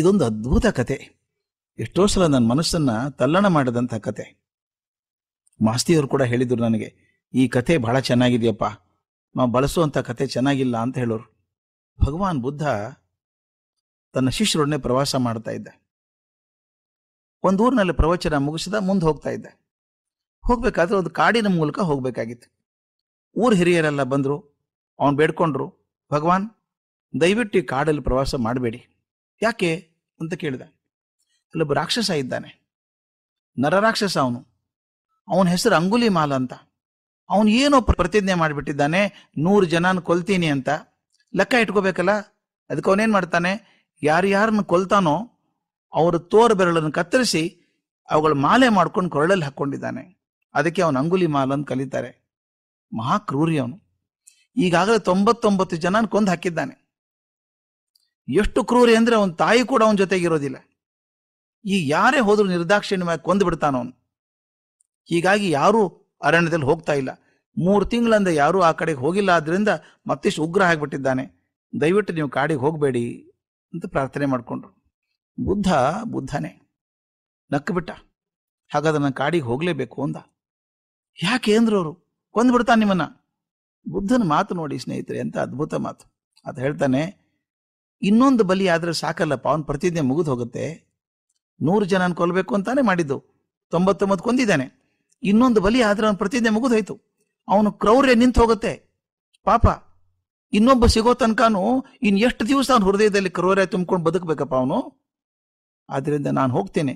ಇದೊಂದು ಅದ್ಭುತ ಕತೆ ಎಷ್ಟೋ ಸಲ ನನ್ನ ಮನಸ್ಸನ್ನ ತಲ್ಲಣ ಮಾಡಿದಂಥ ಕತೆ ಮಾಸ್ತಿಯವರು ಕೂಡ ಹೇಳಿದರು ನನಗೆ ಈ ಕತೆ ಬಹಳ ಚೆನ್ನಾಗಿದೆಯಪ್ಪ ನಾವು ಬಳಸುವಂಥ ಕತೆ ಚೆನ್ನಾಗಿಲ್ಲ ಅಂತ ಹೇಳೋರು ಭಗವಾನ್ ಬುದ್ಧ ತನ್ನ ಶಿಷ್ಯರೊಡನೆ ಪ್ರವಾಸ ಮಾಡ್ತಾ ಇದ್ದ ಒಂದೂರಿನಲ್ಲಿ ಪ್ರವಚನ ಮುಗಿಸಿದ ಮುಂದೆ ಹೋಗ್ತಾ ಇದ್ದ ಹೋಗಬೇಕಾದ್ರೆ ಒಂದು ಕಾಡಿನ ಮೂಲಕ ಹೋಗ್ಬೇಕಾಗಿತ್ತು ಊರ್ ಹಿರಿಯರೆಲ್ಲ ಬಂದ್ರು ಅವ್ನು ಬೇಡ್ಕೊಂಡ್ರು ಭಗವಾನ್ ದಯವಿಟ್ಟು ಈ ಕಾಡಲ್ಲಿ ಪ್ರವಾಸ ಮಾಡಬೇಡಿ ಯಾಕೆ ಅಂತ ಕೇಳಿದ ಅಲ್ಲೊಬ್ಬ ರಾಕ್ಷಸ ಇದ್ದಾನೆ ನರರಾಕ್ಷಸ ಅವನು ಅವನ ಹೆಸರು ಅಂಗುಲಿ ಮಾಲ ಅಂತ ಅವನು ಏನೋ ಪ್ರತಿಜ್ಞೆ ಮಾಡಿಬಿಟ್ಟಿದ್ದಾನೆ ನೂರು ಜನನ ಕೊಲ್ತೀನಿ ಅಂತ ಲೆಕ್ಕ ಇಟ್ಕೋಬೇಕಲ್ಲ ಅದಕ್ಕೆ ಅವನೇನು ಮಾಡ್ತಾನೆ ಯಾರು ಕೊಲ್ತಾನೋ ಅವರ ತೋರ ಬೆರಳನ್ನು ಕತ್ತರಿಸಿ ಅವುಗಳ ಮಾಲೆ ಮಾಡ್ಕೊಂಡು ಕೊರಳಲ್ಲಿ ಹಾಕ್ಕೊಂಡಿದ್ದಾನೆ ಅದಕ್ಕೆ ಅವನು ಅಂಗುಲಿ ಮಾಲ ಅಂತ ಕಲಿತಾರೆ ಮಹಾಕ್ರೂರಿ ಅವನು ಈಗಾಗಲೇ ತೊಂಬತ್ತೊಂಬತ್ತು ಜನ ಕೊಂದು ಹಾಕಿದ್ದಾನೆ ಎಷ್ಟು ಕ್ರೂರಿ ಅಂದ್ರೆ ಅವನ ತಾಯಿ ಕೂಡ ಅವನ ಜೊತೆಗಿರೋದಿಲ್ಲ ಈ ಯಾರೇ ಹೋದ್ರು ನಿರ್ದಾಕ್ಷಿಣ್ಯ ಕೊಂದು ಬಿಡ್ತಾನ ಅವನು ಹೀಗಾಗಿ ಯಾರೂ ಅರಣ್ಯದಲ್ಲಿ ಹೋಗ್ತಾ ಇಲ್ಲ ಮೂರು ತಿಂಗಳಂದ ಯಾರೂ ಆ ಕಡೆಗೆ ಹೋಗಿಲ್ಲ ಆದ್ರಿಂದ ಮತ್ತಿಷ್ಟು ಉಗ್ರ ಆಗಿಬಿಟ್ಟಿದ್ದಾನೆ ದಯವಿಟ್ಟು ನೀವು ಕಾಡಿಗೆ ಹೋಗಬೇಡಿ ಅಂತ ಪ್ರಾರ್ಥನೆ ಮಾಡಿಕೊಂಡ್ರು ಬುದ್ಧ ಬುದ್ಧನೇ ನಕ್ಕಬಿಟ್ಟ ಹಾಗಾದ್ರೆ ನಾನು ಕಾಡಿಗೆ ಹೋಗಲೇಬೇಕು ಅಂದ ಯಾಕೆ ಅಂದ್ರು ಅವರು ಕೊಂದ್ಬಿಡ್ತಾನೆ ನಿಮ್ಮನ್ನ ಬುದ್ಧನ ಮಾತು ನೋಡಿ ಸ್ನೇಹಿತರೆ ಅಂತ ಅದ್ಭುತ ಮಾತು ಅದು ಹೇಳ್ತಾನೆ ಇನ್ನೊಂದು ಬಲಿ ಆದರೆ ಸಾಕಲ್ಲಪ್ಪ ಅವನು ಪ್ರತಿಜ್ಞೆ ಮುಗಿದು ಹೋಗುತ್ತೆ ನೂರು ಜನನ ಕೊಲ್ಲಬೇಕು ಅಂತಾನೆ ಮಾಡಿದ್ದು ತೊಂಬತ್ತೊಂಬತ್ತು ಕೊಂದಿದ್ದಾನೆ ಇನ್ನೊಂದು ಬಲಿ ಆದರೆ ಅವನ ಪ್ರತಿಜ್ಞೆ ಮುಗಿದು ಹೋಯ್ತು ಅವನು ಕ್ರೌರ್ಯ ನಿಂತು ಹೋಗುತ್ತೆ ಪಾಪ ಇನ್ನೊಬ್ಬ ಸಿಗೋ ತನಕನೂ ಇನ್ನು ಎಷ್ಟು ದಿವಸ ಅವನ ಹೃದಯದಲ್ಲಿ ಕ್ರೌರ್ಯ ತುಂಬಿಕೊಂಡು ಬದುಕಬೇಕಪ್ಪ ಅವನು ಆದ್ದರಿಂದ ನಾನು ಹೋಗ್ತೇನೆ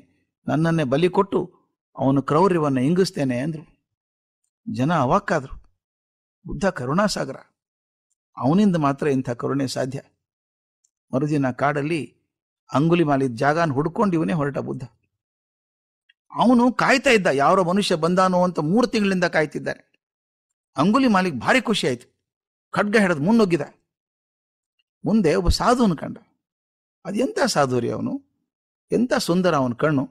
ನನ್ನನ್ನೇ ಬಲಿ ಕೊಟ್ಟು ಅವನು ಕ್ರೌರ್ಯವನ್ನು ಇಂಗಿಸ್ತೇನೆ ಅಂದರು ಜನ ಅವಾಕ್ಕಾದ್ರು ಬುದ್ಧ ಕರುಣಾಸಾಗರ ಅವನಿಂದ ಮಾತ್ರ ಇಂಥ ಕರುಣೆ ಸಾಧ್ಯ ಮರುದಿನ ಕಾಡಲ್ಲಿ ಅಂಗುಲಿ ಮಾಲಿದ ಜಾಗನ ಹುಡ್ಕೊಂಡು ಇವನೇ ಹೊರಟ ಬುದ್ಧ ಅವನು ಕಾಯ್ತಾ ಇದ್ದ ಯಾವ ಮನುಷ್ಯ ಬಂದಾನೋ ಅಂತ ಮೂರು ತಿಂಗಳಿಂದ ಕಾಯ್ತಿದ್ದಾನೆ ಅಂಗುಲಿ ಮಾಲಿಕ್ ಭಾರಿ ಖುಷಿ ಆಯ್ತು ಖಡ್ಗ ಹಿಡಿದು ಮುನ್ನುಗ್ಗಿದ ಮುಂದೆ ಒಬ್ಬ ಸಾಧುವನ್ನು ಕಂಡ ಅದೆಂತ ಸಾಧುರಿ ಅವನು ಎಂತ ಸುಂದರ ಅವನ ಕಣ್ಣು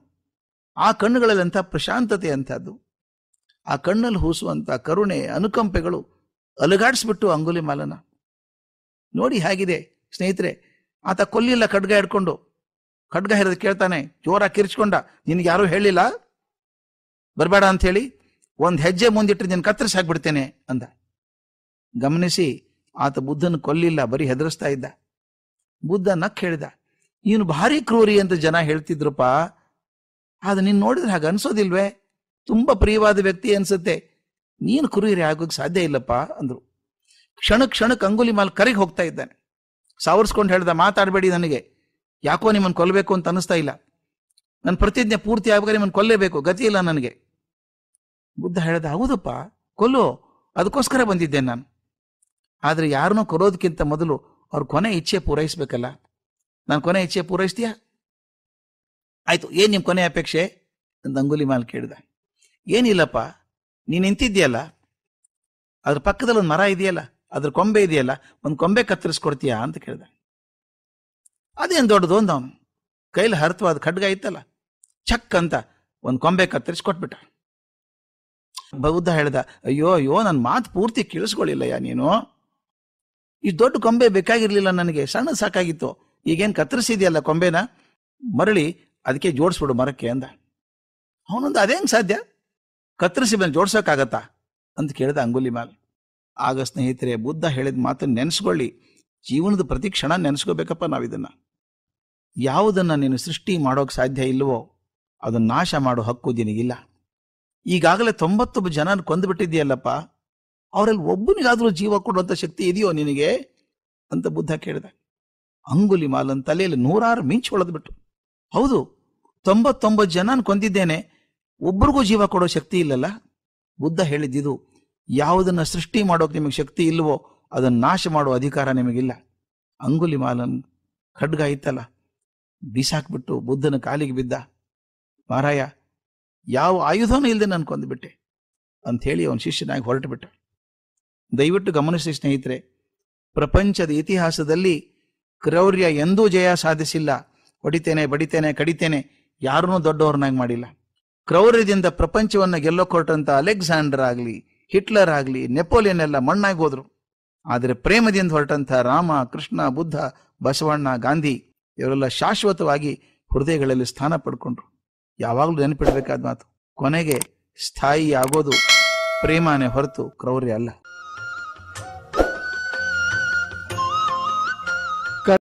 ಆ ಕಣ್ಣುಗಳಲ್ಲಿ ಎಂಥ ಪ್ರಶಾಂತತೆ ಅಂಥದ್ದು ಆ ಕಣ್ಣಲ್ಲಿ ಹೂಸುವಂತ ಕರುಣೆ ಅನುಕಂಪೆಗಳು ಅಲುಗಾಡಿಸ್ಬಿಟ್ಟು ಅಂಗುಲಿ ಮಾಲನ ನೋಡಿ ಹೇಗಿದೆ ಸ್ನೇಹಿತರೆ ಆತ ಕೊಲ್ಲಿಲ್ಲ ಖಡ್ಗ ಹಿಡ್ಕೊಂಡು ಖಡ್ಗ ಹಿಡಿದು ಕೇಳ್ತಾನೆ ಜೋರ ಕಿರ್ಚ್ಕೊಂಡ ನಿನ್ಗೆ ಯಾರೂ ಹೇಳಿಲ್ಲ ಬರಬೇಡ ಅಂತ ಹೇಳಿ ಒಂದು ಹೆಜ್ಜೆ ಮುಂದಿಟ್ಟು ನಿನ್ನ ಕತ್ತರಿಸಿ ಹಾಕ್ಬಿಡ್ತೇನೆ ಅಂದ ಗಮನಿಸಿ ಆತ ಬುದ್ಧನ ಕೊಲ್ಲಿಲ್ಲ ಬರೀ ಹೆದರಿಸ್ತಾ ಇದ್ದ ಬುದ್ಧ ನಕ್ ಹೇಳಿದ ನೀನು ಭಾರಿ ಕ್ರೂರಿ ಅಂತ ಜನ ಹೇಳ್ತಿದ್ರಪ್ಪ ಆದ್ರೆ ನೀನು ನೋಡಿದ್ರೆ ಹಾಗೆ ಅನ್ಸೋದಿಲ್ವೇ ತುಂಬ ಪ್ರಿಯವಾದ ವ್ಯಕ್ತಿ ಅನ್ಸುತ್ತೆ ನೀನು ಕುರಿಯರಿ ಆಗೋಕೆ ಸಾಧ್ಯ ಇಲ್ಲಪ್ಪ ಅಂದರು ಕ್ಷಣ ಕ್ಷಣಕ್ಕೆ ಅಂಗುಲಿ ಮಾಲ್ ಕರೆಗೆ ಹೋಗ್ತಾ ಇದ್ದಾನೆ ಸಾವರ್ಸ್ಕೊಂಡು ಹೇಳ್ದೆ ಮಾತಾಡಬೇಡಿ ನನಗೆ ಯಾಕೋ ನಿಮ್ಮನ್ನು ಕೊಲ್ಲಬೇಕು ಅಂತ ಅನ್ನಿಸ್ತಾ ಇಲ್ಲ ನನ್ನ ಪ್ರತಿಜ್ಞೆ ಪೂರ್ತಿ ಆಗ ನಿಮ್ಮನ್ನು ಕೊಲ್ಲೇಬೇಕು ಗತಿ ಇಲ್ಲ ನನಗೆ ಬುದ್ಧ ಹೇಳ್ದೆ ಹೌದಪ್ಪ ಕೊಲ್ಲು ಅದಕ್ಕೋಸ್ಕರ ಬಂದಿದ್ದೆ ನಾನು ಆದರೆ ಯಾರನ್ನೂ ಕೊರೋದಕ್ಕಿಂತ ಮೊದಲು ಅವ್ರ ಕೊನೆ ಇಚ್ಛೆ ಪೂರೈಸಬೇಕಲ್ಲ ನಾನು ಕೊನೆ ಇಚ್ಛೆ ಪೂರೈಸ್ತೀಯಾ ಆಯ್ತು ಏನು ನಿಮ್ಮ ಕೊನೆ ಅಪೇಕ್ಷೆ ಅಂತ ಅಂಗುಲಿ ಮಾಲ್ ಕೇಳಿದ ಏನಿಲ್ಲಪ್ಪ ನೀನು ನಿಂತಿದ್ದೀಯಲ್ಲ ಅದ್ರ ಪಕ್ಕದಲ್ಲಿ ಮರ ಇದೆಯಲ್ಲ ಅದ್ರ ಕೊಂಬೆ ಇದೆಯಲ್ಲ ಒಂದು ಕೊಂಬೆ ಕತ್ತರಿಸ್ಕೊಡ್ತೀಯಾ ಅಂತ ಕೇಳಿದೆ ಅದೇನು ದೊಡ್ಡದು ಒಂದು ಅವನು ಕೈಲಿ ಅದು ಖಡ್ಗ ಇತ್ತಲ್ಲ ಚಕ್ ಅಂತ ಒಂದು ಕೊಂಬೆ ಕತ್ತರಿಸ್ಕೊಟ್ಬಿಟ್ಟ ಬೌದ್ಧ ಹೇಳ್ದ ಅಯ್ಯೋ ಅಯ್ಯೋ ನನ್ನ ಮಾತು ಪೂರ್ತಿ ಕೇಳಿಸ್ಕೊಳ್ಳಿಲ್ಲಯ್ಯ ನೀನು ಈ ದೊಡ್ಡ ಕೊಂಬೆ ಬೇಕಾಗಿರ್ಲಿಲ್ಲ ನನಗೆ ಸಣ್ಣ ಸಾಕಾಗಿತ್ತು ಈಗೇನು ಕತ್ತರಿಸಿದೆಯಲ್ಲ ಕೊಂಬೆನ ಮರಳಿ ಅದಕ್ಕೆ ಜೋಡಿಸ್ಬಿಡು ಮರಕ್ಕೆ ಅಂದ ಅವನೊಂದು ಅದೇನು ಸಾಧ್ಯ ಕತ್ತರಿಸಿ ಮೇಲೆ ಜೋಡ್ಸೋಕ್ಕಾಗತ್ತಾ ಅಂತ ಕೇಳಿದ ಅಂಗುಲಿ ಮಾಲ್ ಆಗ ಸ್ನೇಹಿತರೆ ಬುದ್ಧ ಹೇಳಿದ ಮಾತು ನೆನೆಸ್ಕೊಳ್ಳಿ ಜೀವನದ ಪ್ರತಿ ಕ್ಷಣ ನೆನೆಸ್ಕೋಬೇಕಪ್ಪ ನಾವಿದನ್ನು ಯಾವುದನ್ನು ನೀನು ಸೃಷ್ಟಿ ಮಾಡೋಕೆ ಸಾಧ್ಯ ಇಲ್ಲವೋ ಅದನ್ನು ನಾಶ ಮಾಡೋ ಹಕ್ಕು ದಿನಗಿಲ್ಲ ಈಗಾಗಲೇ ತೊಂಬತ್ತು ಜನ ಕೊಂದುಬಿಟ್ಟಿದ್ದೀಯಲ್ಲಪ್ಪ ಅವರಲ್ಲಿ ಒಬ್ಬನಿಗಾದರೂ ಜೀವ ಕೊಡುವಂಥ ಶಕ್ತಿ ಇದೆಯೋ ನಿನಗೆ ಅಂತ ಬುದ್ಧ ಕೇಳಿದ ಅಂಗುಲಿ ಮಾಲನ್ ತಲೆಯಲ್ಲಿ ನೂರಾರು ಮಿಂಚು ಬಿಟ್ಟು ಹೌದು ತೊಂಬತ್ತೊಂಬತ್ತು ಜನ ಕೊಂದಿದ್ದೇನೆ ಒಬ್ರಿಗೂ ಜೀವ ಕೊಡೋ ಶಕ್ತಿ ಇಲ್ಲಲ್ಲ ಬುದ್ಧ ಹೇಳಿದ್ದಿದು ಯಾವುದನ್ನು ಸೃಷ್ಟಿ ಮಾಡೋಕೆ ನಿಮಗೆ ಶಕ್ತಿ ಇಲ್ವೋ ಅದನ್ನು ನಾಶ ಮಾಡುವ ಅಧಿಕಾರ ನಿಮಗಿಲ್ಲ ಅಂಗುಲಿ ಮಾಲನ್ ಖಡ್ಗ ಇತ್ತಲ್ಲ ಬೀಸಾಕ್ಬಿಟ್ಟು ಬುದ್ಧನ ಕಾಲಿಗೆ ಬಿದ್ದ ಮಾರಾಯ ಯಾವ ಆಯುಧನೂ ಇಲ್ಲದೆ ನಾನು ಬಿಟ್ಟೆ ಅಂಥೇಳಿ ಅವನು ಶಿಷ್ಯನಾಗಿ ಹೊರಟು ಬಿಟ್ಟ ದಯವಿಟ್ಟು ಗಮನಿಸಿ ಸ್ನೇಹಿತರೆ ಪ್ರಪಂಚದ ಇತಿಹಾಸದಲ್ಲಿ ಕ್ರೌರ್ಯ ಎಂದೂ ಜಯ ಸಾಧಿಸಿಲ್ಲ ಹೊಡಿತೇನೆ ಬಡಿತೇನೆ ಕಡಿತೇನೆ ಯಾರನ್ನೂ ದೊಡ್ಡವ್ರನ್ನಾಗಿ ಮಾಡಿಲ್ಲ ಕ್ರೌರ್ಯದಿಂದ ಪ್ರಪಂಚವನ್ನು ಗೆಲ್ಲೋ ಕೊಟ್ಟಂಥ ಅಲೆಕ್ಸಾಂಡರ್ ಆಗಲಿ ಹಿಟ್ಲರ್ ಆಗಲಿ ನೆಪೋಲಿಯನ್ ಎಲ್ಲ ಮಣ್ಣಾಗಿ ಹೋದ್ರು ಆದರೆ ಪ್ರೇಮದಿಂದ ಹೊರಟಂಥ ರಾಮ ಕೃಷ್ಣ ಬುದ್ಧ ಬಸವಣ್ಣ ಗಾಂಧಿ ಇವರೆಲ್ಲ ಶಾಶ್ವತವಾಗಿ ಹೃದಯಗಳಲ್ಲಿ ಸ್ಥಾನ ಪಡ್ಕೊಂಡ್ರು ಯಾವಾಗಲೂ ನೆನಪಿಡಬೇಕಾದ ಮಾತು ಕೊನೆಗೆ ಸ್ಥಾಯಿ ಆಗೋದು ಪ್ರೇಮನೇ ಹೊರತು ಕ್ರೌರ್ಯ ಅಲ್ಲ